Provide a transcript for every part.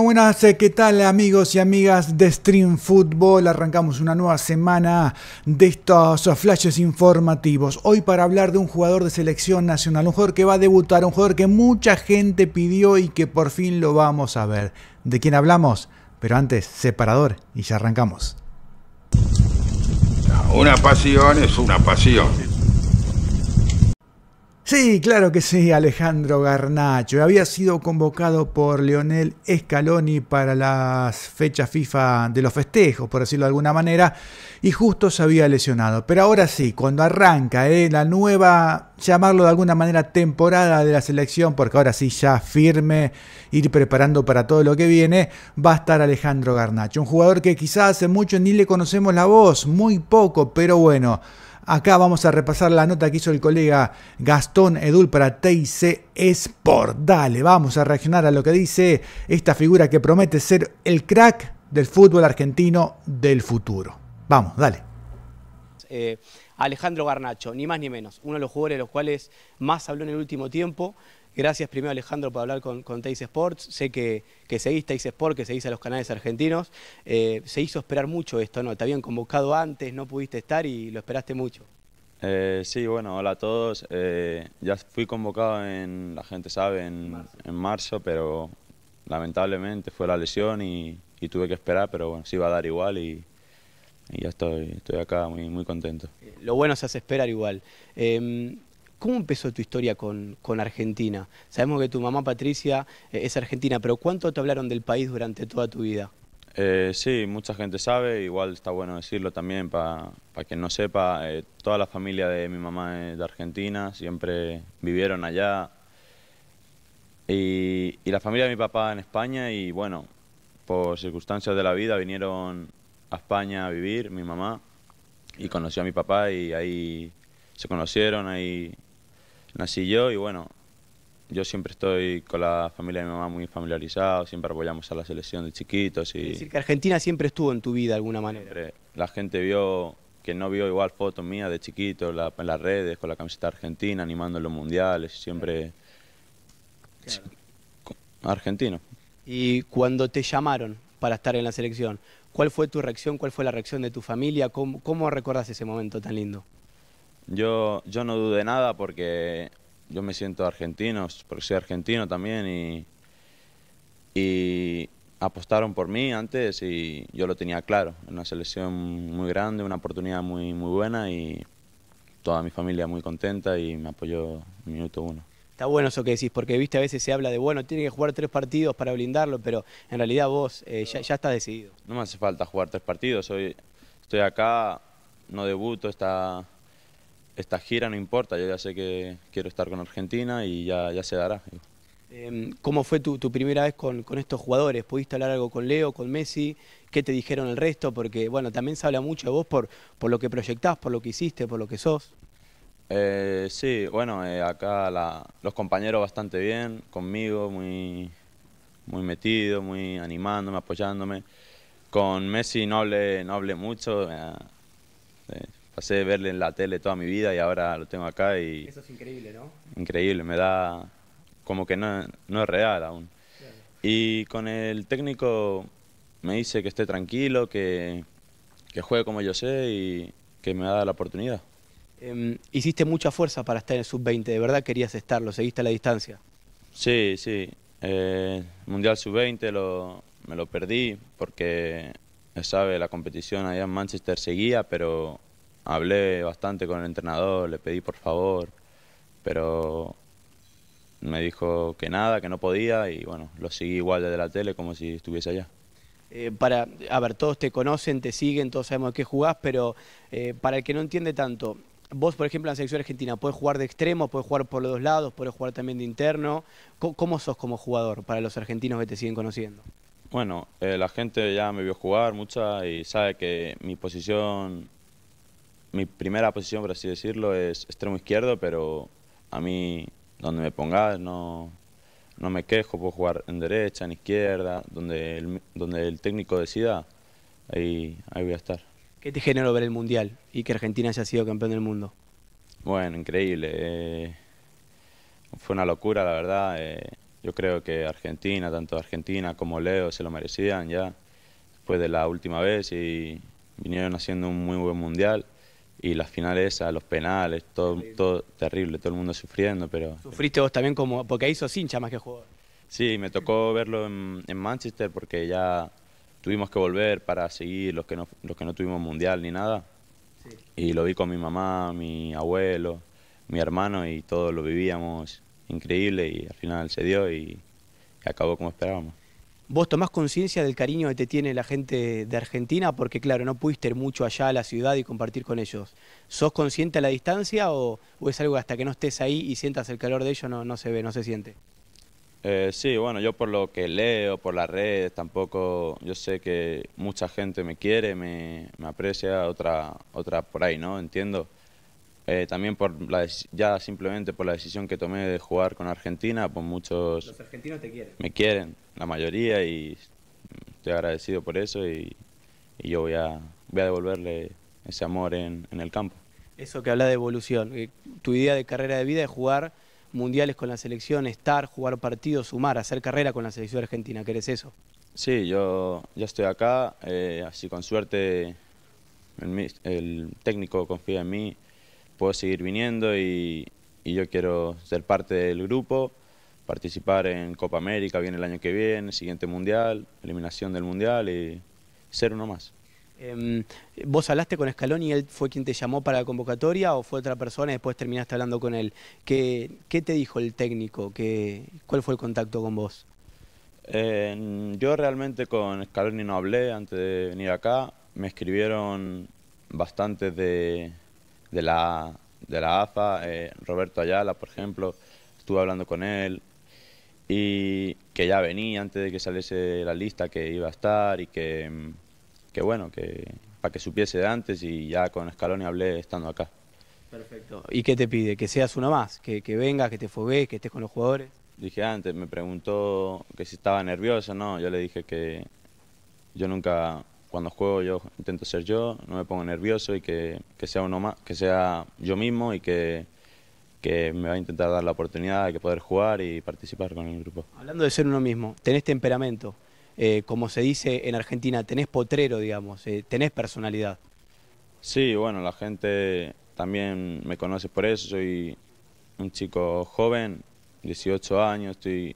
Buenas, ¿qué tal amigos y amigas de Stream Football? Arrancamos una nueva semana de estos flashes informativos. Hoy para hablar de un jugador de selección nacional, un jugador que va a debutar, un jugador que mucha gente pidió y que por fin lo vamos a ver. ¿De quién hablamos? Pero antes, separador y ya arrancamos. Una pasión es una pasión. Sí, claro que sí, Alejandro Garnacho. Había sido convocado por Leonel Scaloni para las fechas FIFA de los festejos, por decirlo de alguna manera, y justo se había lesionado. Pero ahora sí, cuando arranca ¿eh? la nueva, llamarlo de alguna manera, temporada de la selección, porque ahora sí ya firme, ir preparando para todo lo que viene, va a estar Alejandro Garnacho. Un jugador que quizás hace mucho ni le conocemos la voz, muy poco, pero bueno Acá vamos a repasar la nota que hizo el colega Gastón Edul para TIC Sport. Dale, vamos a reaccionar a lo que dice esta figura que promete ser el crack del fútbol argentino del futuro. Vamos, dale. Eh, Alejandro Garnacho, ni más ni menos, uno de los jugadores de los cuales más habló en el último tiempo, Gracias primero Alejandro por hablar con, con Teis Sports. Sé que, que seguís Teis Sports, que seguís a los canales argentinos. Eh, se hizo esperar mucho esto, ¿no? Te habían convocado antes, no pudiste estar y lo esperaste mucho. Eh, sí, bueno, hola a todos. Eh, ya fui convocado en, la gente sabe, en marzo, pero lamentablemente fue la lesión y, tuve que esperar, pero bueno, sí va a dar igual y, ya estoy, estoy acá muy, muy contento. Lo bueno se hace esperar igual. Em, ¿Cómo empezó tu historia con, con, Argentina? Sabemos que tu mamá Patricia eh, es argentina, pero ¿cuánto te hablaron del país durante toda tu vida? Eh, sí, mucha gente sabe, igual está bueno decirlo también para quien no sepa. Eh, toda la familia de mi mamá es de Argentina, siempre vivieron allá. Y, y la familia de mi papá en España y bueno, por circunstancias de la vida vinieron a España a vivir mi mamá y conoció a mi papá y ahí se conocieron, ahí nací yo y bueno, yo siempre estoy con la familia de mi mamá muy familiarizado, siempre apoyamos a la selección de chiquitos. Y... decir, que Argentina siempre estuvo en tu vida de alguna manera. La gente vio, que no vio igual fotos mías de chiquito en las redes, con la camiseta argentina, animando en los mundiales, siempre argentino. Y cuando te llamaron para estar en la selección, ¿cuál fue tu reacción? ¿Cuál fue la reacción de tu familia? ¿Cómo, cómo ese momento tan lindo? Yo, no dudé nada porque yo me siento argentino, porque soy argentino también y, apostaron por mí antes y yo lo tenía claro. Una selección muy grande, una oportunidad muy, muy buena y toda mi familia muy contenta y me apoyó en minuto uno. Está bueno eso que decís, porque viste a veces se habla de, bueno, tiene que jugar tres partidos para blindarlo, pero en realidad vos eh, ya, estás decidido. No me hace falta jugar tres partidos, hoy estoy acá, no debuto, está esta gira no importa, yo ya sé que quiero estar con Argentina y ya, se dará. Em, ¿Cómo fue tu, primera vez con, estos jugadores? ¿Pudiste hablar algo con Leo, con Messi? ¿Qué te dijeron el resto? Porque bueno, también se habla mucho de vos por, por lo que proyectás, por lo que hiciste, por lo que sos. Eh, sí, bueno, eh, acá los compañeros bastante bien, conmigo, muy, muy metido, muy animándome, apoyándome. Con Messi no hablé, no mucho, eh, pasé verle en la tele toda mi vida y ahora lo tengo acá y... Eso es increíble, ¿no? Increíble, me da como que no, no es real aún. Y con el técnico me dice que esté tranquilo, que, que juegue como yo sé y que me da la oportunidad. Em, hiciste mucha fuerza para estar en el sub-20, ¿de verdad querías estarlo? seguiste a la distancia? Sí, sí. Eh, Mundial sub-20 lo, me lo perdí porque, sabe, la competición allá en Manchester seguía, pero Hablé bastante con el entrenador, le pedí por favor, pero me dijo que nada, que no podía y bueno, lo seguí igual desde la tele como si estuviese allá. Eh, para, a ver, todos te conocen, te siguen, todos sabemos de qué jugás, pero eh, para el que no entiende tanto, vos, por ejemplo, en la selección argentina, puedes jugar de extremo, puedes jugar por los dos lados, puedes jugar también de interno. ¿Cómo, sos como jugador para los argentinos que te siguen conociendo? Bueno, eh, la gente ya me vio jugar mucha y sabe que mi posición mi primera posición, por así decirlo, es extremo izquierdo, pero a mí, donde me pongas, no, no me quejo, puedo jugar en derecha, en izquierda, donde el, donde el técnico decida, ahí, ahí voy a estar. ¿Qué te generó ver el Mundial y que Argentina haya sido campeón del mundo? Bueno, increíble. Eh, fue una locura, la verdad. Eh, yo creo que Argentina, tanto Argentina como Leo, se lo merecían ya después de la última vez y vinieron haciendo un muy buen Mundial y las finales a los penales, todo terrible. todo terrible, todo el mundo sufriendo, pero... Sufriste vos también como, porque ahí sos hincha más que jugador. Sí, me tocó verlo en, Manchester porque ya tuvimos que volver para seguir los que no, los que no tuvimos mundial ni nada. Y lo vi con mi mamá, mi abuelo, mi hermano y todos lo vivíamos increíble y al final se dio y acabó como esperábamos vos tomás conciencia del cariño que te tiene la gente de Argentina, porque claro, no pudiste ir mucho allá a la ciudad y compartir con ellos. ¿Sos consciente a la distancia o, es algo hasta que no estés ahí y sientas el calor de ellos no, no se ve, no se siente? Eh, sí, bueno, yo por lo que leo, por las redes, tampoco, yo sé que mucha gente me quiere, me, me aprecia, otra, otra por ahí, ¿no? Entiendo. Eh, también por la, ya simplemente por la decisión que tomé de jugar con Argentina, pues muchos... Los argentinos te quieren. Me quieren, la mayoría, y estoy agradecido por eso y, yo voy a, voy a devolverle ese amor en, el campo. Eso que habla de evolución, eh, tu idea de carrera de vida es jugar mundiales con la selección, estar, jugar partidos, sumar, hacer carrera con la selección argentina. ¿Querés eso? Sí, yo ya estoy acá, eh, así con suerte el, técnico confía en mí, puedo seguir viniendo y, yo quiero ser parte del grupo, participar en Copa América, viene el año que viene, siguiente Mundial, eliminación del Mundial y ser uno más. Em, ¿Vos hablaste con Scaloni, y él fue quien te llamó para la convocatoria o fue otra persona y después terminaste hablando con él? ¿Qué, te dijo el técnico? ¿Qué, ¿Cuál fue el contacto con vos? yo realmente con Scaloni no hablé antes de venir acá. Me escribieron bastantes de, de la, de la AFA, eh, Roberto Ayala, por ejemplo, estuve hablando con él y que ya venía antes de que saliese la lista que iba a estar y que, mm, bueno, que para que supiese de antes y ya con Scaloni hablé estando acá. Perfecto. ¿Y qué te pide? ¿Que seas uno más? ¿Que, que vengas, que te fogues, que estés con los jugadores? Dije antes, me preguntó que si estaba nervioso, no, yo le dije que yo nunca cuando juego yo intento ser yo, no me pongo nervioso y que, que sea uno más, que sea yo mismo y que, que, me va a intentar dar la oportunidad de poder jugar y participar con el grupo. Hablando de ser uno mismo, tenés temperamento, eh, como se dice en Argentina, tenés potrero, digamos, eh, tenés personalidad. Sí, bueno, la gente también me conoce por eso, soy un chico joven, 18 años, estoy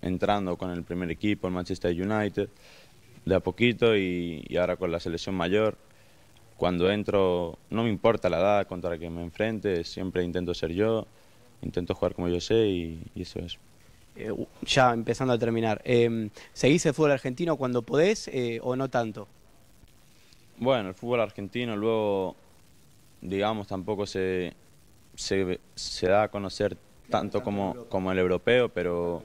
entrando con el primer equipo, el Manchester United de a poquito y, ahora con la selección mayor, cuando entro, no me importa la edad contra la que me enfrente, siempre intento ser yo, intento jugar como yo sé y, eso es. Eh, ya empezando a terminar, eh, ¿seguís el fútbol argentino cuando podés eh, o no tanto? Bueno, el fútbol argentino luego, digamos, tampoco se, se, da a conocer tanto como, como el europeo, pero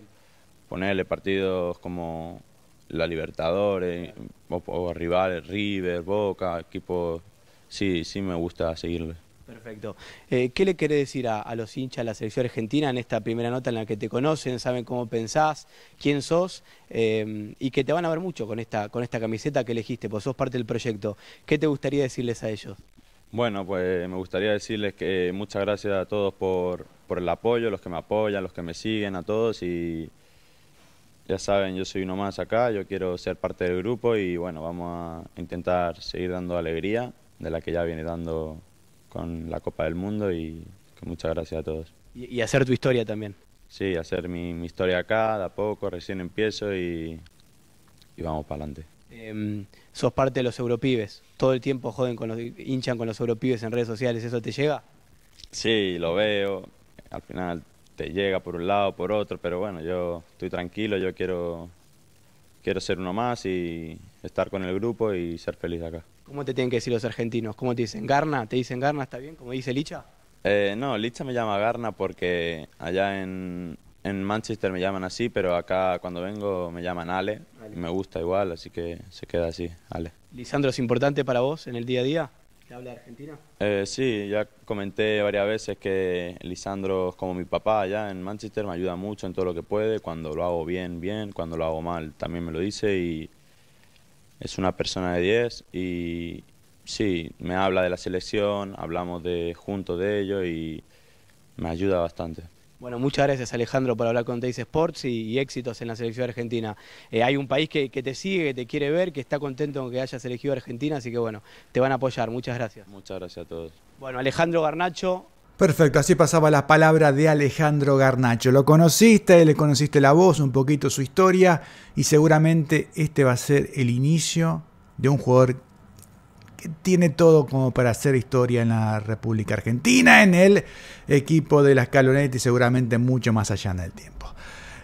ponerle partidos como la Libertadores, o, rivales, River, Boca, equipo... sí, sí me gusta seguirle. Perfecto. Eh, ¿Qué le querés decir a, los hinchas de la selección argentina en esta primera nota en la que te conocen, saben cómo pensás, quién sos eh, y que te van a ver mucho con esta, con esta camiseta que elegiste, pues sos parte del proyecto? ¿Qué te gustaría decirles a ellos? Bueno, pues me gustaría decirles que muchas gracias a todos por, por el apoyo, los que me apoyan, los que me siguen, a todos y ya saben, yo soy uno más acá, yo quiero ser parte del grupo y bueno, vamos a intentar seguir dando alegría de la que ya viene dando con la Copa del Mundo y muchas gracias a todos. Y, hacer tu historia también. Sí, hacer mi, historia acá, de a poco, recién empiezo y, y vamos para adelante. Em, sos parte de los europibes, todo el tiempo joden con los, hinchan con los europibes en redes sociales, ¿eso te llega? Sí, lo veo, al final te llega por un lado, por otro, pero bueno, yo estoy tranquilo, yo quiero, quiero ser uno más y estar con el grupo y ser feliz acá. ¿Cómo te tienen que decir los argentinos? ¿Cómo te dicen? ¿Garna? ¿Te dicen Garna? ¿Está bien? ¿Cómo dice Licha? Eh, no, Licha me llama Garna porque allá en, en Manchester me llaman así, pero acá cuando vengo me llaman Ale. Ale. Me gusta igual, así que se queda así, Ale. Lisandro, ¿es importante para vos en el día a día? Argentina? Eh, sí, ya comenté varias veces que Lisandro es como mi papá allá en Manchester, me ayuda mucho en todo lo que puede, cuando lo hago bien, bien, cuando lo hago mal también me lo dice y es una persona de 10 y sí, me habla de la selección, hablamos de juntos de ello y me ayuda bastante. Bueno, muchas gracias Alejandro por hablar con Teis Sports y, éxitos en la selección argentina. Eh, hay un país que, te sigue, que te quiere ver, que está contento con que hayas elegido Argentina, así que bueno, te van a apoyar. Muchas gracias. Muchas gracias a todos. Bueno, Alejandro Garnacho. Perfecto, así pasaba la palabra de Alejandro Garnacho. Lo conociste, le conociste la voz, un poquito su historia y seguramente este va a ser el inicio de un jugador que tiene todo como para hacer historia en la República Argentina, en el equipo de la escaloneta y seguramente mucho más allá en el tiempo.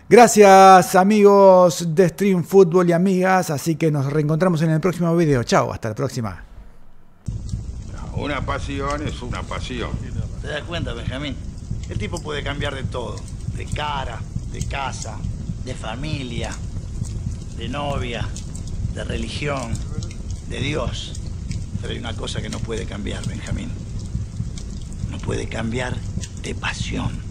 Gracias amigos de Stream Fútbol y amigas, así que nos reencontramos en el próximo video. Chao, hasta la próxima. Una pasión es una pasión. ¿Te das cuenta, Benjamín? El tipo puede cambiar de todo. De cara, de casa, de familia, de novia, de religión, de Dios hay una cosa que no puede cambiar, Benjamín. No puede cambiar de pasión.